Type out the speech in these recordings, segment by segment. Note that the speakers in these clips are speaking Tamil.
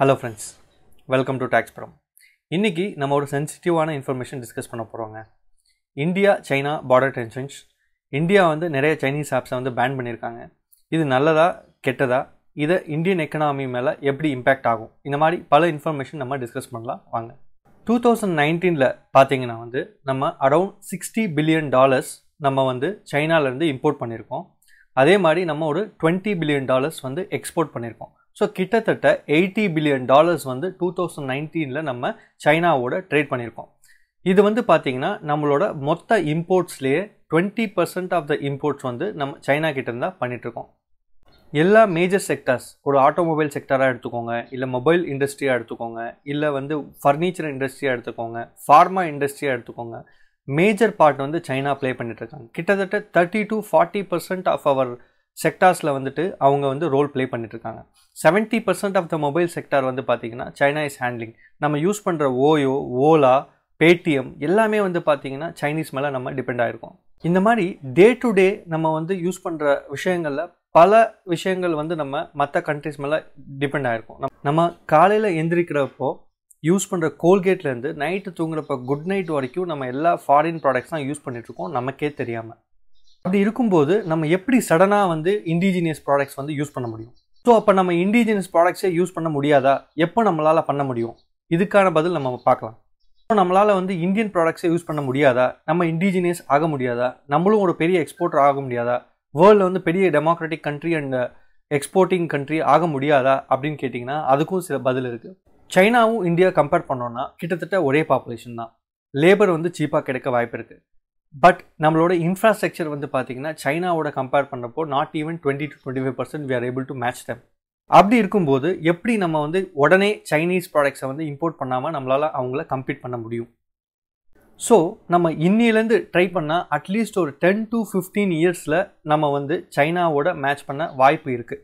ஹலோ ஃப்ரெண்ட்ஸ் வெல்கம் டு டேக்ஸ் படம் இன்றைக்கி நம்ம ஒரு சென்சிட்டிவான இன்ஃபர்மேஷன் டிஸ்கஸ் பண்ண போகிறோங்க India China border tensions India வந்து நிறைய சைனீஸ் ஆப்ஸை வந்து பேன் பண்ணியிருக்காங்க இது நல்லதா கெட்டதா இதை இந்தியன் எக்கனாமி மேலே எப்படி இம்பேக்ட் ஆகும் இந்த மாதிரி பல இன்ஃபர்மேஷன் நம்ம டிஸ்கஸ் பண்ணலாம் வாங்க டூ தௌசண்ட் நைன்டீனில் பார்த்தீங்கன்னா வந்து நம்ம அரவுண்ட் சிக்ஸ்டி பில்லியன் டாலர்ஸ் நம்ம வந்து சைனாலேருந்து இம்போர்ட் பண்ணியிருக்கோம் அதே மாதிரி நம்ம ஒரு டுவெண்ட்டி பில்லியன் டாலர்ஸ் வந்து எக்ஸ்போர்ட் பண்ணியிருக்கோம் ஸோ கிட்டத்தட்ட எயிட்டி பில்லியன் டாலர்ஸ் வந்து டூ தௌசண்ட் நைன்டீனில் நம்ம சைனாவோட ட்ரேட் பண்ணியிருக்கோம் இது வந்து பார்த்திங்கன்னா நம்மளோட மொத்த இம்போர்ட்ஸ்லேயே twenty percent of the imports வந்து நம்ம சைனா கிட்டேருந்து பண்ணிகிட்ருக்கோம் எல்லா மேஜர் செக்டர்ஸ் ஒரு ஆட்டோமொபைல் செக்டராக எடுத்துக்கோங்க இல்லை மொபைல் இண்டஸ்ட்ரியாக எடுத்துக்கோங்க இல்லை வந்து ஃபர்னிச்சர் இண்டஸ்ட்ரியாக எடுத்துக்கோங்க ஃபார்மா இண்டஸ்ட்ரியாக எடுத்துக்கோங்க மேஜர் பார்ட் வந்து சைனா ப்ளே பண்ணிகிட்ருக்காங்க கிட்டத்தட்ட thirty to forty percent of our செக்டார்ஸில் வந்துட்டு அவங்க வந்து ரோல் ப்ளே பண்ணிட்டுருக்காங்க seventy percent of the mobile sector வந்து பார்த்திங்கன்னா சைனா இஸ் ஹேண்ட்லிங் நம்ம யூஸ் பண்ணுற ஓயோ ஓலா பேடிஎம் எல்லாமே வந்து பார்த்திங்கன்னா சைனீஸ் மேலே நம்ம டிபெண்ட் ஆகிருக்கோம் இந்த மாதிரி டே டு டே நம்ம வந்து யூஸ் பண்ணுற விஷயங்களில் பல விஷயங்கள் வந்து நம்ம மற்ற கண்ட்ரிஸ் மேலே டிபெண்ட் ஆகிருக்கோம் நம்ம காலையில் எந்திரிக்கிறப்போ யூஸ் பண்ணுற கோல்கேட்லேருந்து நைட்டு தூங்குறப்ப குட் நைட் வரைக்கும் நம்ம எல்லா ஃபாரின் ப்ராடக்ட்ஸ் தான் யூஸ் பண்ணிகிட்ருக்கோம் நமக்கே தெரியாமல் அப்படி இருக்கும்போது நம்ம எப்படி சடனாக வந்து இண்டிஜினியஸ் ப்ராடக்ட்ஸ் வந்து யூஸ் பண்ண முடியும் ஸோ அப்போ நம்ம இண்டிஜினியஸ் ப்ராடக்ட்ஸே யூஸ் பண்ண முடியாதா எப்போ நம்மளால் பண்ண முடியும் இதுக்கான பதில் நம்ம பார்க்கலாம் ஸோ நம்மளால் வந்து இந்தியன் ப்ராடக்ட்ஸை யூஸ் பண்ண முடியாதா நம்ம இண்டிஜினியஸ் ஆக முடியாதா நம்மளும் ஒரு பெரிய எக்ஸ்போர்ட்டர் ஆக முடியாதா வேர்ல்டில் வந்து பெரிய democratic country and exporting country ஆக முடியாதா அப்படின்னு கேட்டிங்கன்னா அதுக்கும் சில பதில் இருக்குது சைனாவும் இந்தியா கம்பேர் பண்ணோன்னா கிட்டத்தட்ட ஒரே பாப்புலேஷன் தான் லேபர் வந்து சீப்பாக கிடைக்க வாய்ப்பு இருக்குது பட் நம்மளோட இன்ஃப்ராஸ்ட்ரக்சர் வந்து பார்த்தீங்கன்னா சைனாவோட கம்பேர் பண்ணப்போ not even twenty to twenty five percent we are able to match them அப்படி இருக்கும்போது எப்படி நம்ம வந்து உடனே சைனீஸ் ப்ராடக்ட்ஸை வந்து இம்போர்ட் பண்ணாமல் நம்மளால் அவங்கள கம்ப்ளீட் பண்ண முடியும் ஸோ நம்ம இன்னிலேருந்து ட்ரை பண்ணால் அட்லீஸ்ட் ஒரு டென் டு ஃபிஃப்டீன் இயர்ஸில் நம்ம வந்து சைனாவோட மேட்ச் பண்ண வாய்ப்பு இருக்குது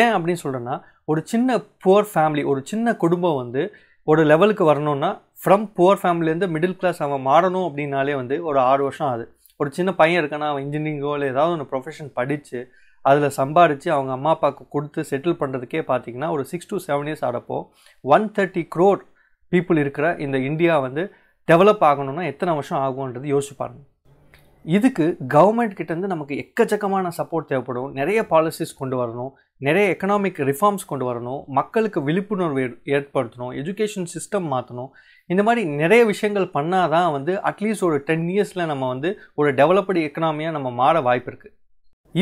ஏன் அப்படின்னு சொல்கிறேன்னா ஒரு சின்ன புவர் ஃபேமிலி ஒரு சின்ன குடும்பம் வந்து ஒரு லெவலுக்கு வரணுன்னா ஃப்ரம் புவர் ஃபேமிலியிலேருந்து மிடில் கிளாஸ் அவன் மாறணும் அப்படின்னாலே வந்து ஒரு ஆறு வருஷம் ஆகுது ஒரு சின்ன பையன் இருக்கானா அவன் இன்ஜினியரிங்கோ இல்லை ஏதாவது ஒன்று ப்ரொஃபஷன் படித்து அதில் சம்பாரித்து அவங்க அம்மா அப்பாவுக்கு கொடுத்து செட்டில் பண்ணுறதுக்கே பார்த்தீங்கன்னா ஒரு சிக்ஸ் டு செவன் இயர்ஸ் ஆடப்போ ஒன் தேர்ட்டி க்ரோர் பீப்புள் இருக்கிற இந்த இந்தியா வந்து டெவலப் ஆகணும்னா எத்தனை வருஷம் ஆகும்ன்றது யோசிச்சு பாருங்கள் இதுக்கு கவர்மெண்ட் கிட்டேருந்து நமக்கு எக்கச்சக்கமான சப்போர்ட் தேவைப்படும் நிறைய பாலிசிஸ் கொண்டு வரணும் நிறைய எக்கனாமிக் ரிஃபார்ம்ஸ் கொண்டு வரணும் மக்களுக்கு விழிப்புணர்வு ஏற்படுத்தணும் எஜுகேஷன் சிஸ்டம் மாற்றணும் இந்த மாதிரி நிறைய விஷயங்கள் பண்ணால் தான் வந்து அட்லீஸ்ட் ஒரு டென் இயர்ஸில் நம்ம வந்து ஒரு டெவலப்டு எக்கனாமியாக நம்ம மாற வாய்ப்பு இருக்குது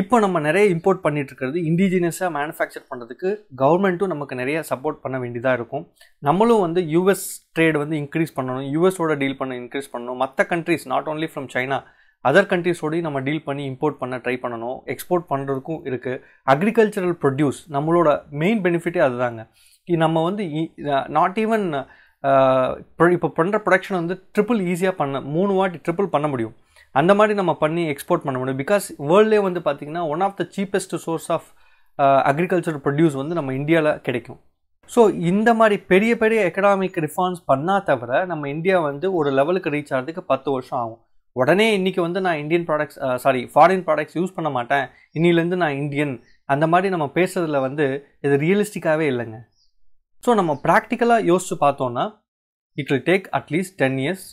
இப்போ நம்ம நிறைய இம்போர்ட் பண்ணிகிட்டு இருக்கிறது இண்டிஜினியஸாக மேனுஃபேக்சர் பண்ணுறதுக்கு கவர்மெண்ட்டும் நமக்கு நிறைய சப்போர்ட் பண்ண வேண்டியதாக இருக்கும் நம்மளும் வந்து யூஎஸ் ட்ரேட் வந்து இன்க்ரீஸ் பண்ணணும் யூஎஸோட டீல் பண்ண இன்க்ரீஸ் பண்ணணும் மற்ற countries not only from China other கண்ட்ரிஸோடையும் நம்ம டீல் பண்ணி இம்போர்ட் பண்ண ட்ரை பண்ணணும் எக்ஸ்போர்ட் பண்ணுறதுக்கும் இருக்குது அக்ரிகல்ச்சரல் ப்ரொடியூஸ் நம்மளோட மெயின் பெனிஃபிட்டே அதுதாங்க நம்ம வந்து நாட் ஈவன் இப்போ பண்ணுற ப்ரொடக்ஷன் வந்து ட்ரிபிள் ஈஸியாக பண்ண மூணு வாட்டி ட்ரிபிள் பண்ண முடியும் அந்த மாதிரி நம்ம பண்ணி எக்ஸ்போர்ட் பண்ண முடியும் பிகாஸ் வேர்ல்டே வந்து பார்த்திங்கன்னா one of the cheapest source of agriculture produce வந்து நம்ம இந்தியாவில் கிடைக்கும் ஸோ இந்த மாதிரி பெரிய பெரிய எக்கனாமிக் ரிஃபார்ம்ஸ் பண்ணால் தவிர நம்ம இந்தியா வந்து ஒரு லெவலுக்கு ரீச் ஆகிறதுக்கு பத்து வருஷம் ஆகும் உடனே இன்றைக்கி வந்து நான் Indian products sorry foreign products use பண்ண மாட்டேன் இன்னிலேருந்து நான் இந்தியன் அந்த மாதிரி நம்ம பேசுகிறதுல வந்து இது ரியலிஸ்டிக்காகவே இல்லைங்க ஸோ நம்ம ப்ராக்டிக்கலாக யோசித்து பார்த்தோன்னா it will take at least ten years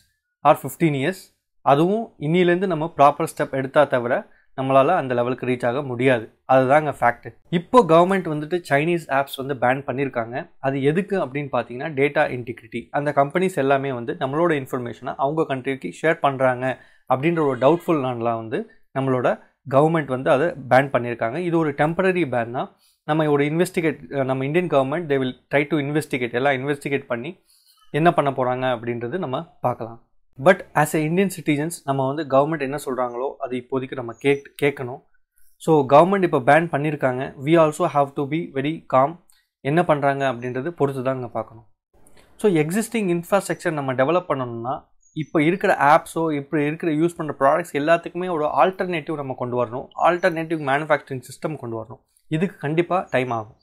or fifteen years அதுவும் இன்னிலேருந்து நம்ம ப்ராப்பர் ஸ்டெப் எடுத்தால் தவிர நம்மளால் அந்த லெவலுக்கு ரீச் ஆக முடியாது அதுதாங்க ஃபேக்ட் இப்போ கவர்மெண்ட் வந்துட்டு சைனீஸ் ஆப்ஸ் வந்து பேன் பண்ணியிருக்காங்க அது எதுக்கு அப்படின்னு பார்த்தீங்கன்னா டேட்டா இன்டிகிரிட்டி அந்த கம்பெனிஸ் எல்லாமே வந்து நம்மளோட இன்ஃபர்மேஷனை அவங்க கண்ட்ரிக்கு ஷேர் பண்ணுறாங்க அப்படின்ற ஒரு டவுட்ஃபுல் டவுட்ஃபுல்லானலாம் வந்து நம்மளோட கவர்மெண்ட் வந்து அதை பேன் பண்ணியிருக்காங்க இது ஒரு டெம்பரரி தான் நம்ம ஒரு இன்வெஸ்டிகேட் நம்ம Indian government they will try to investigate எல்லாம் இன்வெஸ்டிகேட் பண்ணி என்ன பண்ண போகிறாங்க அப்படின்றது நம்ம பார்க்கலாம் but as a Indian citizens நம்ம வந்து கவர்மெண்ட் என்ன சொல்கிறாங்களோ அது இப்போதைக்கு நம்ம கேட் கேட்கணும் ஸோ கவர்மெண்ட் இப்போ பேன் பண்ணியிருக்காங்க we also have to be very calm என்ன பண்ணுறாங்க அப்படின்றது பொறுத்து தான் பார்க்கணும் ஸோ எக்ஸிஸ்டிங் இன்ஃப்ராஸ்ட்ரக்சர் நம்ம டெவலப் பண்ணணும்னா இப்போ இருக்கிற ஆப்ஸோ இப்போ இருக்கிற யூஸ் பண்ணுற ப்ராடக்ட்ஸ் எல்லாத்துக்குமே ஒரு ஆல்டர்னேட்டிவ் நம்ம கொண்டு வரணும் ஆல்டர்னேட்டிவ் மேனுஃபேக்சரிங் சிஸ்டம் கொண்டு வரணும் இதுக்கு கண்டிப்பாக டைம் ஆகும்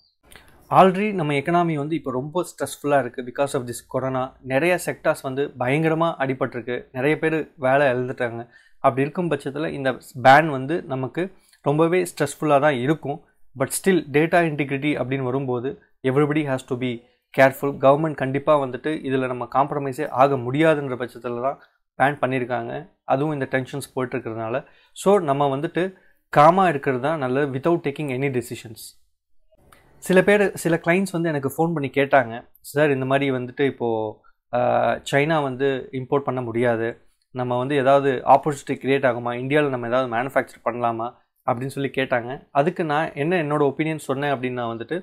ஆல்ரெடி நம்ம எக்கனாமி வந்து இப்போ ரொம்ப ஸ்ட்ரெஸ்ஃபுல்லாக இருக்குது பிகாஸ் ஆஃப் திஸ் கொரோனா நிறைய செக்டார்ஸ் வந்து பயங்கரமாக அடிபட்டிருக்கு நிறைய பேர் வேலை எழுந்துட்டாங்க அப்படி இருக்கும் பட்சத்தில் இந்த பேன் வந்து நமக்கு ரொம்பவே ஸ்ட்ரெஸ்ஃபுல்லாக தான் இருக்கும் பட் ஸ்டில் டேட்டா இன்டிகிரிட்டி அப்படின்னு வரும்போது everybody has to be careful government கண்டிப்பாக வந்துட்டு இதில் நம்ம காம்ப்ரமைஸே ஆக முடியாதுன்ற பட்சத்தில் தான் பேன் பண்ணியிருக்காங்க அதுவும் இந்த டென்ஷன்ஸ் போயிட்டுருக்கிறதுனால ஸோ நம்ம வந்துட்டு காமாக இருக்கிறது தான் நல்லது வித்தவுட் டேக்கிங் எனி டெசிஷன்ஸ் சில பேர் சில கிளைண்ட்ஸ் வந்து எனக்கு ஃபோன் பண்ணி கேட்டாங்க சார் இந்த மாதிரி வந்துட்டு இப்போது சைனா வந்து இம்போர்ட் பண்ண முடியாது நம்ம வந்து ஏதாவது ஆப்பர்ச்சுனிட்டி க்ரியேட் ஆகுமா இந்தியாவில் நம்ம ஏதாவது மேனுஃபேக்சர் பண்ணலாமா அப்படின்னு சொல்லி கேட்டாங்க அதுக்கு நான் என்ன என்னோடய ஒப்பீனியன் சொன்னேன் அப்படின்னா வந்துட்டு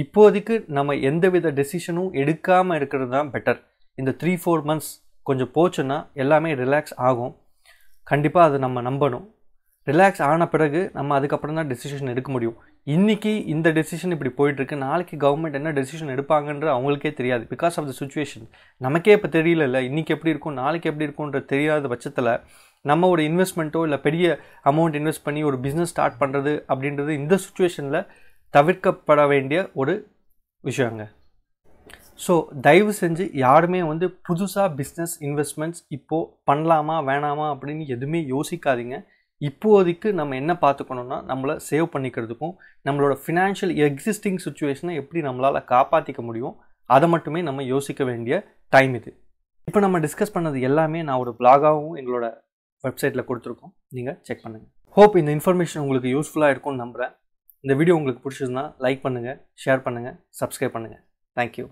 இப்போதைக்கு நம்ம எந்தவித டெசிஷனும் எடுக்காமல் இருக்கிறது தான் பெட்டர் இந்த த்ரீ ஃபோர் மந்த்ஸ் கொஞ்சம் போச்சுன்னா எல்லாமே ரிலாக்ஸ் ஆகும் கண்டிப்பாக அதை நம்ம நம்பணும் ரிலாக்ஸ் ஆன பிறகு நம்ம அதுக்கப்புறம் தான் டெசிஷன் எடுக்க முடியும் இன்றைக்கி இந்த டெசிஷன் இப்படி போயிட்டுருக்கு நாளைக்கு கவர்மெண்ட் என்ன டெசிஷன் எடுப்பாங்கன்ற அவங்களுக்கே தெரியாது பிகாஸ் ஆஃப் த சுச்சுவேஷன் நமக்கே இப்போ தெரியல இன்றைக்கி எப்படி இருக்கும் நாளைக்கு எப்படி இருக்கும்ன்ற தெரியாத பட்சத்தில் நம்ம ஒரு இன்வெஸ்ட்மெண்ட்டோ இல்லை பெரிய அமௌண்ட் இன்வெஸ்ட் பண்ணி ஒரு பிஸ்னஸ் ஸ்டார்ட் பண்ணுறது அப்படின்றது இந்த சுச்சுவேஷனில் தவிர்க்கப்பட வேண்டிய ஒரு விஷயங்க ஸோ தயவு செஞ்சு யாருமே வந்து புதுசாக பிஸ்னஸ் இன்வெஸ்ட்மெண்ட்ஸ் இப்போது பண்ணலாமா வேணாமா அப்படின்னு எதுவுமே யோசிக்காதீங்க இப்போதைக்கு நம்ம என்ன பார்த்துக்கணுன்னா நம்மளை சேவ் பண்ணிக்கிறதுக்கும் நம்மளோட ஃபினான்ஷியல் எக்ஸிஸ்டிங் சுச்சுவேஷனை எப்படி நம்மளால் காப்பாற்றிக்க முடியும் அதை மட்டுமே நம்ம யோசிக்க வேண்டிய டைம் இது இப்போ நம்ம டிஸ்கஸ் பண்ணது எல்லாமே நான் ஒரு பிளாகாகவும் எங்களோட வெப்சைட்டில் கொடுத்துருக்கோம் நீங்கள் செக் பண்ணுங்கள் ஹோப் இந்த இன்ஃபர்மேஷன் உங்களுக்கு யூஸ்ஃபுல்லாக இருக்கும்னு நம்புகிறேன் இந்த வீடியோ உங்களுக்கு பிடிச்சிருந்தால் லைக் பண்ணுங்கள் ஷேர் பண்ணுங்கள் சப்ஸ்கிரைப் பண்ணுங்கள் தேங்க்யூ